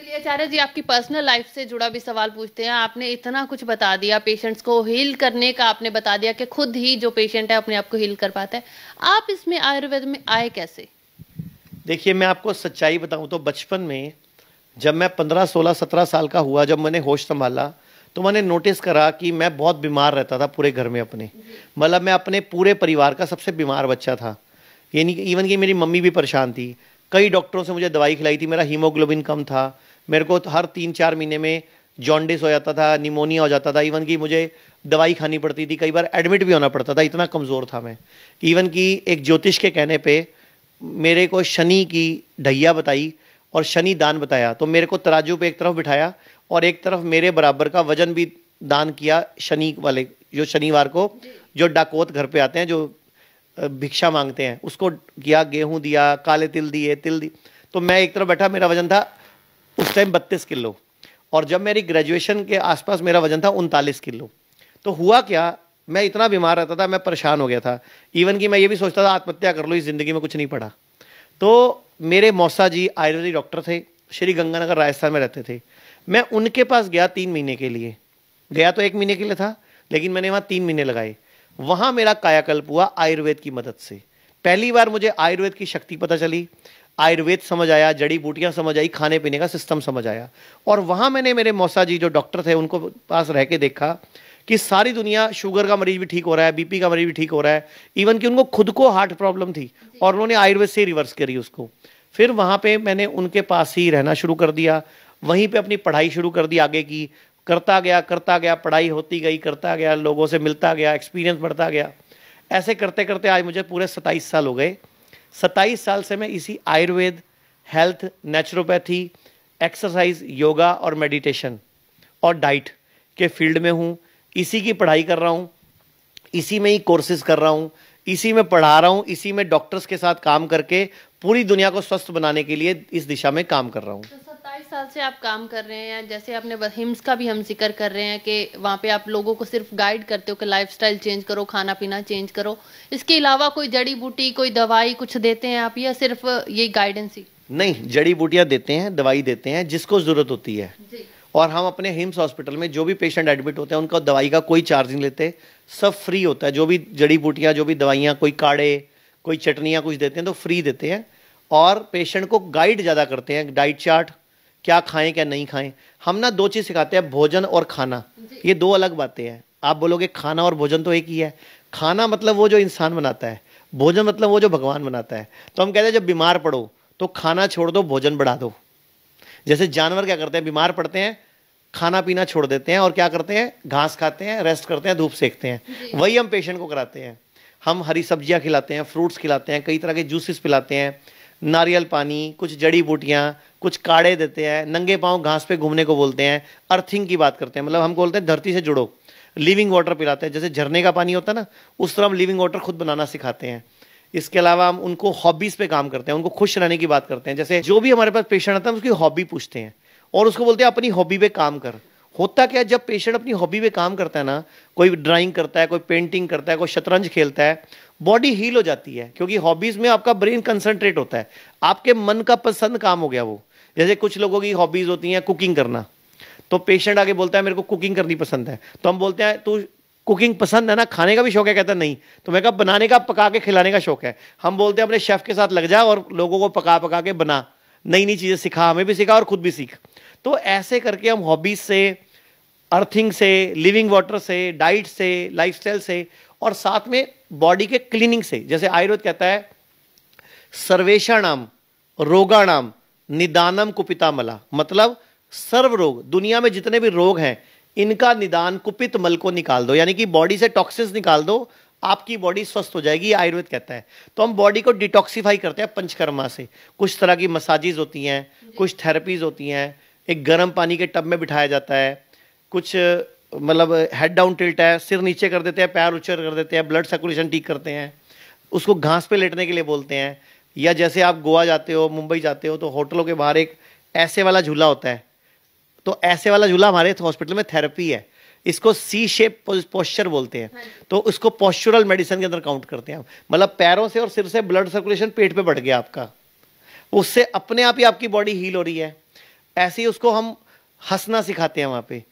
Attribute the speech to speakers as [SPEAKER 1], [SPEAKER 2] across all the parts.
[SPEAKER 1] चलिए आचार्य जी आपकी personal life से जुड़ा भी सवाल पूछते हैं आपने इतना कुछ बता दिया पेशेंट्स को हील करने का आपने बता दिया कि खुद ही जो पेशेंट है अपने आप को हील कर पाता है आप इसमें आयुर्वेद में आए कैसे
[SPEAKER 2] देखिए मैं आपको सच्चाई बताऊं तो बचपन में जब मैं पंद्रह सोलह सत्रह साल का हुआ जब मैंने होश संभाला तो मैंने नोटिस करा कि मैं बहुत बीमार रहता था पूरे घर में अपने मतलब मैं अपने पूरे परिवार का सबसे बीमार बच्चा था यानी इवन कि मेरी मम्मी भी परेशान थी कई डॉक्टरों से मुझे दवाई खिलाई थी मेरा हीमोग्लोबिन कम था मेरे को हर तीन चार महीने में जॉन्डिस हो जाता था निमोनिया हो जाता था इवन कि मुझे दवाई खानी पड़ती थी कई बार एडमिट भी होना पड़ता था इतना कमज़ोर था मैं इवन कि एक ज्योतिष के कहने पे मेरे को शनि की ढैया बताई और शनि दान बताया तो मेरे को तराजू पे एक तरफ बिठाया और एक तरफ मेरे बराबर का वजन भी दान किया शनि वाले जो शनिवार को जो डाकोत घर पे आते हैं जो भिक्षा मांगते हैं उसको किया गेहूँ दिया काले तिल दिए तिल दी तो मैं एक तरफ बैठा मेरा वजन था उस टाइम बत्तीस किलो और जब मेरी ग्रेजुएशन के आसपास मेरा वजन था उनतालीस किलो तो हुआ क्या मैं इतना बीमार रहता था मैं परेशान हो गया था इवन कि मैं ये भी सोचता था आत्महत्या कर लो इस ज़िंदगी में कुछ नहीं पड़ा तो मेरे मौसा जी आयुर्वेदिक डॉक्टर थे श्री गंगानगर राजस्थान में रहते थे मैं उनके पास गया तीन महीने के लिए गया तो एक महीने के लिए था लेकिन मैंने वहाँ तीन महीने लगाए वहाँ मेरा कायाकल्प हुआ आयुर्वेद की मदद से पहली बार मुझे आयुर्वेद की शक्ति पता चली आयुर्वेद समझ आया जड़ी बूटियाँ समझ आई खाने पीने का सिस्टम समझ आया और वहाँ मैंने मेरे मौसा जी जो डॉक्टर थे उनको पास रह के देखा कि सारी दुनिया शुगर का मरीज भी ठीक हो रहा है बीपी का मरीज भी ठीक हो रहा है इवन कि उनको खुद को हार्ट प्रॉब्लम थी और उन्होंने आयुर्वेद से रिवर्स करी उसको फिर वहाँ पे मैंने उनके पास ही रहना शुरू कर दिया वहीं पे अपनी पढ़ाई शुरू कर दी आगे की करता गया करता गया पढ़ाई होती गई करता गया लोगों से मिलता गया एक्सपीरियंस बढ़ता गया ऐसे करते करते आज मुझे पूरे सत्ताईस साल हो गए सत्ताईस साल से मैं इसी Ayurveda health naturopathy exercise yoga और मेडिटेशन और डाइट के फील्ड में हूँ इसी की पढ़ाई कर रहा हूँ इसी में ही कोर्सेज कर रहा हूँ इसी में पढ़ा रहा हूँ इसी में डॉक्टर्स के साथ काम करके पूरी दुनिया को स्वस्थ बनाने के लिए इस दिशा में काम कर रहा हूँ
[SPEAKER 1] साल से आप काम कर रहे हैं जैसे आपने हिम्स का भी हम जिक्र कर रहे हैं कि वहाँ पे आप लोगों को सिर्फ गाइड करते हो कि लाइफस्टाइल चेंज करो खाना पीना चेंज करो इसके अलावा कोई जड़ी बूटी कोई दवाई कुछ देते हैं आप या सिर्फ ये गाइडेंस ही
[SPEAKER 2] नहीं जड़ी बूटियाँ देते हैं दवाई देते हैं जिसको ज़रूरत होती है जी। और हम अपने हिम्स हॉस्पिटल में जो भी पेशेंट एडमिट होते हैं उनका दवाई का कोई चार्ज नहीं लेते सब फ्री होता है जो भी जड़ी बूटियाँ जो भी दवाइयाँ कोई काढ़े कोई चटनियाँ कुछ देते हैं तो फ्री देते हैं और पेशेंट को गाइड ज़्यादा करते हैं डाइट चार्ट क्या खाएं क्या नहीं खाएं हम ना दो चीज़ सिखाते हैं भोजन और खाना ये दो अलग बातें हैं आप बोलोगे खाना और भोजन तो एक ही है खाना मतलब वो जो इंसान बनाता है भोजन मतलब वो जो भगवान बनाता है तो हम कहते हैं जब बीमार पड़ो तो खाना छोड़ दो भोजन बढ़ा दो जैसे जानवर क्या करते हैं बीमार पड़ते हैं खाना पीना छोड़ देते हैं और क्या करते हैं घास खाते हैं रेस्ट करते हैं धूप सेकते हैं वही हम पेशेंट को कराते हैं हम हरी सब्जियां खिलाते हैं फ्रूट्स खिलाते हैं कई तरह के जूसेस पिलाते हैं नारियल पानी कुछ जड़ी बूटियाँ कुछ काढ़े देते हैं नंगे पाँव घास पे घूमने को बोलते हैं अर्थिंग की बात करते हैं मतलब हम बोलते हैं धरती से जुड़ो लिविंग वाटर पिलाते हैं जैसे झरने का पानी होता है ना उस तरह हम लिविंग वाटर खुद बनाना सिखाते हैं इसके अलावा हम उनको हॉबीज़ पे काम करते हैं उनको खुश रहने की बात करते हैं जैसे जो भी हमारे पास पेशेंट आता है उसकी हॉबी पूछते हैं और उसको बोलते हैं अपनी हॉबी पे काम कर होता क्या है जब पेशेंट अपनी हॉबी पे काम करता है ना कोई ड्राइंग करता है कोई पेंटिंग करता है कोई शतरंज खेलता है बॉडी हील हो जाती है क्योंकि हॉबीज में आपका ब्रेन कंसंट्रेट होता है आपके मन का पसंद काम हो गया वो जैसे कुछ लोगों की हॉबीज होती हैं कुकिंग करना तो पेशेंट आगे बोलता है मेरे को कुकिंग करनी पसंद है तो हम बोलते हैं तू कुकिंग पसंद है ना खाने का भी शौक है कहता नहीं तो मैं कहा बनाने का पका के खिलाने का शौक है हम बोलते हैं अपने शेफ के साथ लग जा और लोगों को पका पका के बना नई नई चीज़ें सिखा हमें भी सिखा और खुद भी सीख तो ऐसे करके हम हॉबीज से अर्थिंग से लिविंग वाटर से डाइट से लाइफस्टाइल से और साथ में बॉडी के क्लीनिंग से जैसे आयुर्वेद कहता है सर्वेशाणाम रोगाणाम निदानम कुपिता मला मतलब सर्व रोग दुनिया में जितने भी रोग हैं इनका निदान कुपित मल को निकाल दो यानी कि बॉडी से टॉक्सिस निकाल दो आपकी बॉडी स्वस्थ हो जाएगी आयुर्वेद कहता है तो हम बॉडी को डिटॉक्सीफाई करते हैं पंचकर्मा से कुछ तरह की मसाजिज होती हैं कुछ थेरेपीज होती हैं एक गर्म पानी के टब में बिठाया जाता है कुछ मतलब हेड डाउन टिल्ट है सिर नीचे कर देते हैं पैर उच्चर कर देते हैं ब्लड सर्कुलेशन ठीक करते हैं उसको घास पे लेटने के लिए बोलते हैं या जैसे आप गोवा जाते हो मुंबई जाते हो तो होटलों के बाहर एक ऐसे वाला झूला होता है तो ऐसे वाला झूला हमारे हॉस्पिटल में थेरेपी है इसको सी शेप पोस्चर बोलते हैं हाँ तो उसको पॉस्चुरल मेडिसिन के अंदर काउंट करते हैं मतलब पैरों से और सिर से ब्लड सर्कुलेशन पेट पे बढ़ गया आपका उससे अपने आप ही आपकी बॉडी हील हो रही है ऐसे ही उसको हम हंसना सिखाते हैं वहाँ पे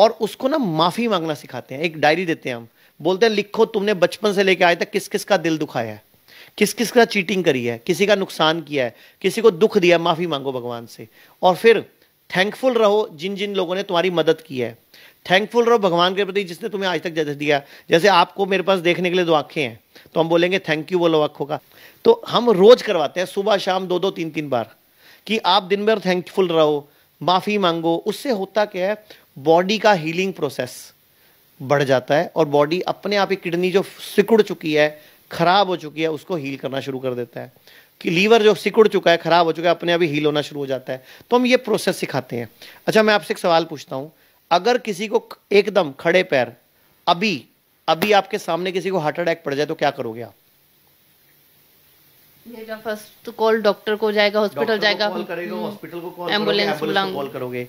[SPEAKER 2] और उसको ना माफ़ी मांगना सिखाते हैं एक डायरी देते हैं हम बोलते हैं लिखो तुमने बचपन से लेके आए तक किस किस का दिल दुखाया है किस किस का चीटिंग करी है किसी का नुकसान किया है किसी को दुख दिया माफ़ी मांगो भगवान से और फिर थैंकफुल रहो जिन जिन लोगों ने तुम्हारी मदद की है थैंकफुल रहो भगवान के प्रति जिसने तुम्हें आज तक जज दिया जैसे आपको मेरे पास देखने के लिए दो आंखें हैं तो हम बोलेंगे थैंक यू बोलो आंखों का तो हम रोज़ करवाते हैं सुबह शाम दो दो तीन तीन बार कि आप दिन भर थैंकफुल रहो माफ़ी मांगो उससे होता क्या है बॉडी का हीलिंग प्रोसेस बढ़ जाता है और बॉडी अपने आप ही किडनी जो सिकुड़ चुकी है खराब हो चुकी है उसको हील करना शुरू कर देता है कि लीवर जो सिकुड़ चुका है खराब हो चुका है अपने आप ही हील होना शुरू हो जाता है तो हम ये प्रोसेस सिखाते हैं अच्छा मैं आपसे एक सवाल पूछता हूँ अगर किसी को एकदम खड़े पैर अभी अभी आपके सामने किसी को हार्ट अटैक पड़ जाए तो क्या करोगे आप
[SPEAKER 1] फर्स्ट तो कॉल डॉक्टर को जाएगा हॉस्पिटल जाएगा हॉस्पिटल हम्म, को एम्बुलेंस को कॉल
[SPEAKER 2] करोगे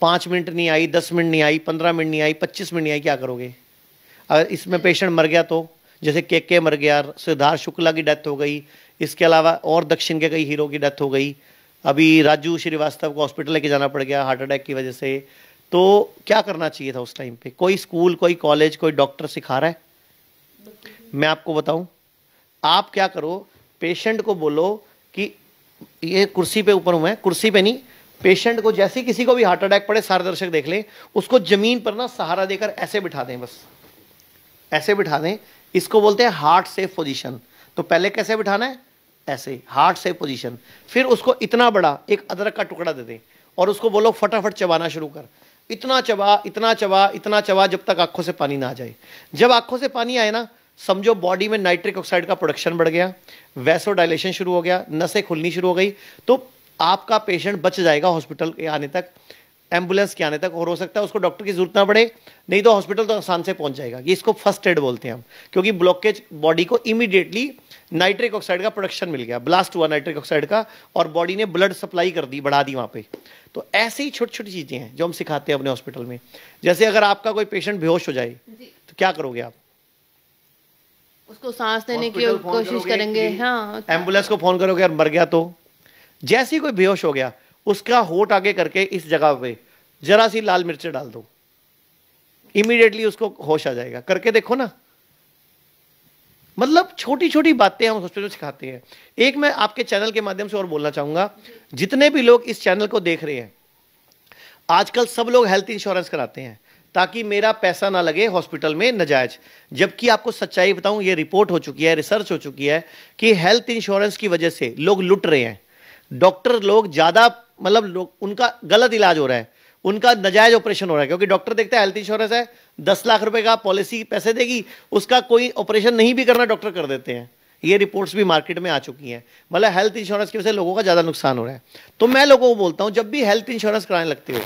[SPEAKER 2] पाँच मिनट नहीं आई दस मिनट नहीं आई पंद्रह मिनट नहीं आई पच्चीस मिनट नहीं आई क्या करोगे अगर इसमें पेशेंट मर गया तो जैसे के के मर गया सिद्धार्थ शुक्ला की डेथ हो गई इसके अलावा और दक्षिण के कई हीरो की डेथ हो गई अभी राजू श्रीवास्तव को हॉस्पिटल लेके जाना पड़ गया हार्ट अटैक की वजह से तो क्या करना चाहिए था उस टाइम पे कोई स्कूल कोई कॉलेज कोई डॉक्टर सिखा रहा है मैं आपको बताऊं आप क्या करो पेशेंट को बोलो कि ये कुर्सी पे ऊपर हूँ मैं कुर्सी पे नहीं पेशेंट को जैसे किसी को भी हार्ट अटैक पड़े सारे दर्शक देख लें उसको जमीन पर ना सहारा देकर ऐसे बिठा दें बस ऐसे बिठा दें इसको बोलते हैं हार्ट सेफ पोजीशन तो पहले कैसे बिठाना है ऐसे हार्ट सेफ पोजीशन फिर उसको इतना बड़ा एक अदरक का टुकड़ा दे दें और उसको बोलो फटाफट चबाना शुरू कर इतना चबा इतना चबा इतना चबा जब तक आंखों से पानी ना आ जाए जब आंखों से पानी आए ना समझो बॉडी में नाइट्रिक ऑक्साइड का प्रोडक्शन बढ़ गया वैसो डायलेशन शुरू हो गया नसें खुलनी शुरू हो गई तो आपका पेशेंट बच जाएगा हॉस्पिटल के आने तक एम्बुलेंस के आने तक और हो सकता है उसको डॉक्टर की जरूरत ना पड़े नहीं तो हॉस्पिटल तो आसान से पहुंच जाएगा ये इसको फर्स्ट एड बोलते हैं हम क्योंकि ब्लॉकेज बॉडी को इमीडिएटली नाइट्रिक ऑक्साइड का प्रोडक्शन मिल गया ब्लास्ट हुआ नाइट्रिक ऑक्साइड का और बॉडी ने ब्लड सप्लाई कर दी बढ़ा दी वहाँ पे तो ऐसे ही छोटी छोटी चीज़ें हैं जो हम सिखाते हैं अपने हॉस्पिटल में जैसे अगर आपका कोई पेशेंट बेहोश हो जाए तो क्या करोगे आप
[SPEAKER 1] उसको सांस देने की कोशिश करेंगे हाँ
[SPEAKER 2] एम्बुलेंस को फोन करोगे मर गया तो जैसे ही कोई बेहोश हो गया उसका होट आगे करके इस जगह पे जरा सी लाल मिर्च डाल दो इमीडिएटली उसको होश आ जाएगा करके देखो ना मतलब छोटी छोटी बातें हम हॉस्पिटल सिखाते हैं एक मैं आपके चैनल के माध्यम से और बोलना चाहूंगा जितने भी लोग इस चैनल को देख रहे हैं आजकल सब लोग हेल्थ इंश्योरेंस कराते हैं ताकि मेरा पैसा ना लगे हॉस्पिटल में नजायज जबकि आपको सच्चाई बताऊं ये रिपोर्ट हो चुकी है रिसर्च हो चुकी है कि हेल्थ इंश्योरेंस की वजह से लोग लुट रहे हैं डॉक्टर लोग ज़्यादा मतलब लोग उनका गलत इलाज हो रहा है उनका नजायज ऑपरेशन हो रहा है क्योंकि डॉक्टर देखते हैं हेल्थ इंश्योरेंस है दस लाख रुपए का पॉलिसी पैसे देगी उसका कोई ऑपरेशन नहीं भी करना डॉक्टर कर देते हैं ये रिपोर्ट्स भी मार्केट में आ चुकी हैं मतलब हेल्थ इंश्योरेंस की वजह से लोगों का ज़्यादा नुकसान हो रहा है तो मैं लोगों को बोलता हूँ जब भी हेल्थ इंश्योरेंस कराने लगते हो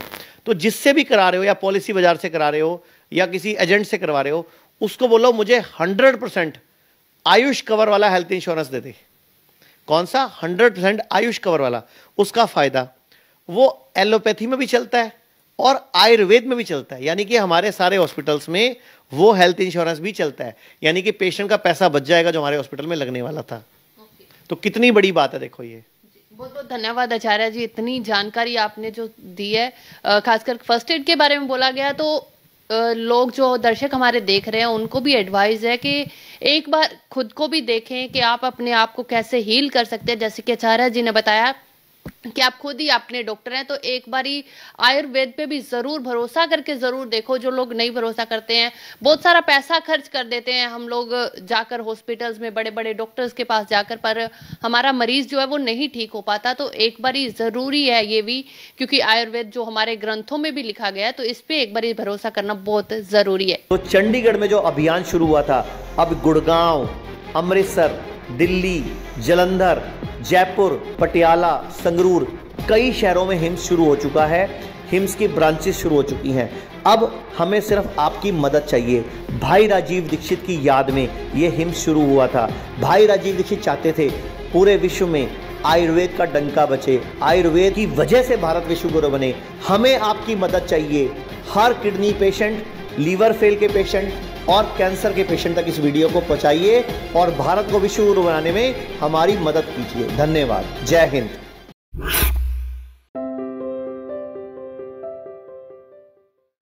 [SPEAKER 2] तो जिससे भी करा रहे हो या पॉलिसी बाजार से करा रहे हो या किसी एजेंट से करवा रहे हो उसको बोलो मुझे हंड्रेड परसेंट आयुष कवर वाला हेल्थ इंश्योरेंस दे दे कौन सा हंड्रेड परसेंट आयुष कवर वाला उसका फ़ायदा वो एलोपैथी में भी चलता है और आयुर्वेद में भी चलता है यानी कि हमारे सारे हॉस्पिटल्स में वो हेल्थ इंश्योरेंस भी चलता है यानी कि पेशेंट का पैसा बच जाएगा जो हमारे हॉस्पिटल में लगने वाला था तो कितनी बड़ी बात है देखो ये
[SPEAKER 1] बहुत बहुत धन्यवाद आचार्य जी इतनी जानकारी आपने जो दी है खासकर फर्स्ट एड के बारे में बोला गया तो लोग जो दर्शक हमारे देख रहे हैं उनको भी एडवाइस है कि एक बार खुद को भी देखें कि आप अपने आप को कैसे हील कर सकते हैं जैसे कि आचार्य जी ने बताया कि आप खुद ही अपने डॉक्टर हैं तो एक बारी आयुर्वेद पे भी ज़रूर भरोसा करके ज़रूर देखो जो लोग नहीं भरोसा करते हैं बहुत सारा पैसा खर्च कर देते हैं हम लोग जाकर हॉस्पिटल्स में बड़े बड़े डॉक्टर्स के पास जाकर पर हमारा मरीज़ जो है वो नहीं ठीक हो पाता तो एक बारी ज़रूरी है ये भी क्योंकि आयुर्वेद जो हमारे ग्रंथों में भी लिखा गया है तो इस पर एक बारी भरोसा करना बहुत ज़रूरी है
[SPEAKER 2] तो चंडीगढ़ में जो अभियान शुरू हुआ था अब गुड़गांव अमृतसर दिल्ली जलंधर जयपुर पटियाला संगरूर कई शहरों में हिम्स शुरू हो चुका है हिम्स की ब्रांचेस शुरू हो चुकी हैं अब हमें सिर्फ आपकी मदद चाहिए भाई राजीव दीक्षित की याद में ये हिम्स शुरू हुआ था भाई राजीव दीक्षित चाहते थे पूरे विश्व में आयुर्वेद का डंका बचे आयुर्वेद की वजह से भारत विश्व गुरु बने हमें आपकी मदद चाहिए हर किडनी पेशेंट लीवर फेल के पेशेंट और कैंसर के पेशेंट तक इस वीडियो को पहुंचाइए और भारत को विश्व गुरु बनाने में हमारी मदद कीजिए धन्यवाद जय हिंद